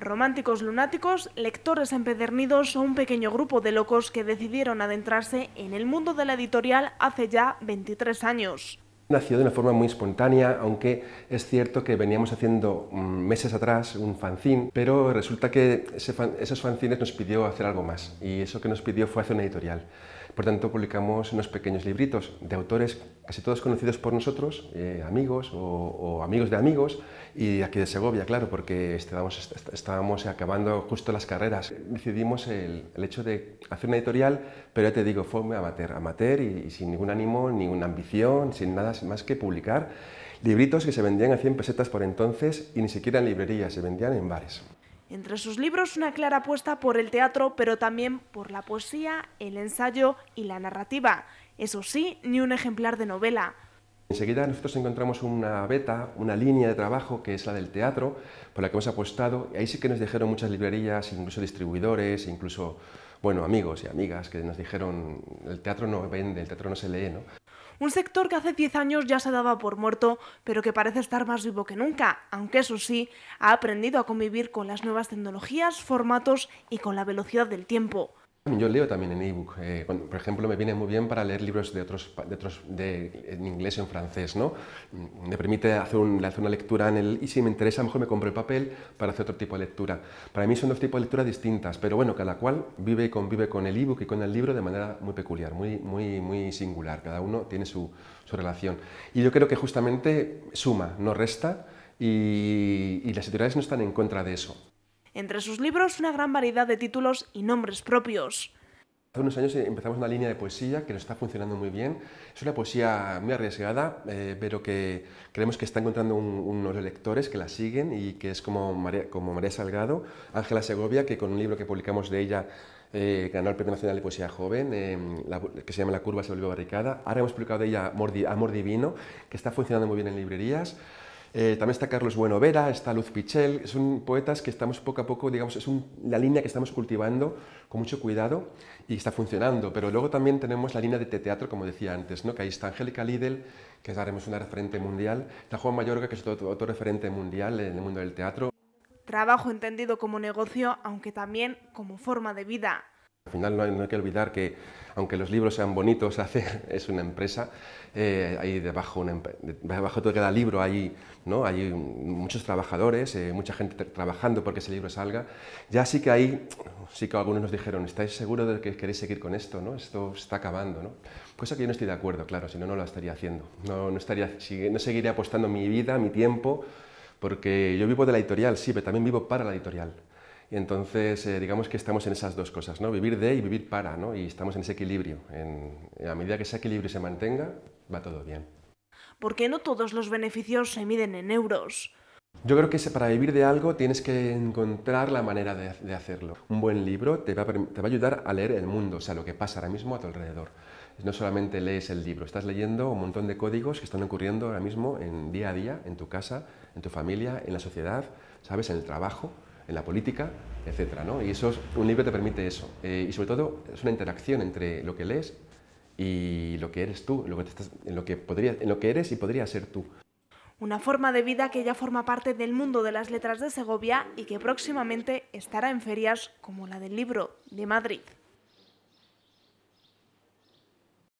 Románticos lunáticos, lectores empedernidos o un pequeño grupo de locos que decidieron adentrarse en el mundo de la editorial hace ya 23 años nació de una forma muy espontánea, aunque es cierto que veníamos haciendo mm, meses atrás un fanzine, pero resulta que esos fanzines nos pidió hacer algo más y eso que nos pidió fue hacer una editorial. Por tanto, publicamos unos pequeños libritos de autores casi todos conocidos por nosotros, eh, amigos o, amigos de amigos, y aquí de Segovia, claro, porque estábamos, estábamos acabando justo las carreras. Decidimos el, hecho de hacer una editorial, pero ya te digo, fue amateur, amateur y, y sin ningún ánimo, ninguna ambición, sin nada, más, que publicar, libritos que se vendían a 100 pesetas por entonces y ni siquiera en librerías, se vendían en bares. Entre sus libros una clara apuesta por el teatro, pero también por la poesía, el ensayo y la narrativa. Eso sí, ni un ejemplar de novela. Enseguida nosotros encontramos una beta, una línea de trabajo que es la del teatro, por la que hemos apostado. Y ahí sí que nos dijeron muchas librerías, incluso distribuidores, incluso bueno, amigos y amigas que nos dijeron el teatro no vende, el teatro no se lee. ¿no? Un sector que hace 10 años ya se daba por muerto, pero que parece estar más vivo que nunca, aunque eso sí, ha aprendido a convivir con las nuevas tecnologías, formatos y con la velocidad del tiempo. Yo leo también en e-book. Eh, por ejemplo, me viene muy bien para leer libros de otros, de otros de, en inglés o en francés. ¿no? Mm, me permite hacer, una lectura en el. Y si me interesa, mejor me compro el papel para hacer otro tipo de lectura. Para mí son dos tipos de lecturas distintas, pero bueno, cada cual vive y convive con el e-book y con el libro de manera muy peculiar, muy, muy, muy singular. Cada uno tiene su, su relación. Y yo creo que justamente suma, no resta, y, y las editoriales no están en contra de eso. Entre sus libros una gran variedad de títulos y nombres propios. Hace unos años eh, empezamos una línea de poesía que nos está funcionando muy bien. Es una poesía muy arriesgada, eh, pero que creemos que está encontrando unos lectores que la siguen y que es como María, como María Salgado, Ángela Segovia, que con un libro que publicamos de ella eh, ganó el Premio Nacional de Poesía Joven, eh, que se llama La curva se volvió barricada. Ahora hemos publicado de ella Amor Divino, que está funcionando muy bien en librerías. Eh, también está Carlos Bueno Vera, está Luz Pichel, son poetas que estamos poco a poco, digamos, es la línea que estamos cultivando con mucho cuidado y está funcionando. Pero luego también tenemos la línea de teatro, como decía antes, ¿no? que ahí está Angélica Lidl, que es una referente mundial, está Juan Mayorga, que es otro, otro referente mundial en el mundo del teatro. Trabajo entendido como negocio, aunque también como forma de vida. Al final no hay, que olvidar que aunque los libros sean bonitos, es una empresa, hay eh, debajo, una, debajo de cada libro hay, muchos trabajadores, eh, mucha gente trabajando porque ese libro salga. Ya sí que hay, sí que algunos nos dijeron, ¿estáis seguros de que queréis seguir con esto? Esto está acabando. Pues aquí no estoy de acuerdo, claro, si no, no lo estaría haciendo. estaría, no seguiría apostando mi vida, mi tiempo, porque yo vivo de la editorial, sí, pero también vivo para la editorial entonces, eh, digamos que estamos en esas dos cosas, ¿no? Vivir de y vivir para, ¿no? Y estamos en ese equilibrio. a medida que ese equilibrio se mantenga, va todo bien. ¿Por qué no todos los beneficios se miden en euros? Yo creo que para vivir de algo tienes que encontrar la manera de, hacerlo. Un buen libro te va, te va, a ayudar a leer el mundo, o sea, lo que pasa ahora mismo a tu alrededor. No solamente lees el libro, estás leyendo un montón de códigos que están ocurriendo ahora mismo en día a día, en tu casa, en tu familia, en la sociedad, ¿sabes? En el trabajo en la política, etc. ¿no? Y eso es, un libro te permite eso. Eh, y sobre todo es una interacción entre lo que lees y lo que eres tú, lo que, en lo que, en lo que eres y podría ser tú. Una forma de vida que ya forma parte del mundo de las letras de Segovia y que próximamente estará en ferias como la del libro de Madrid.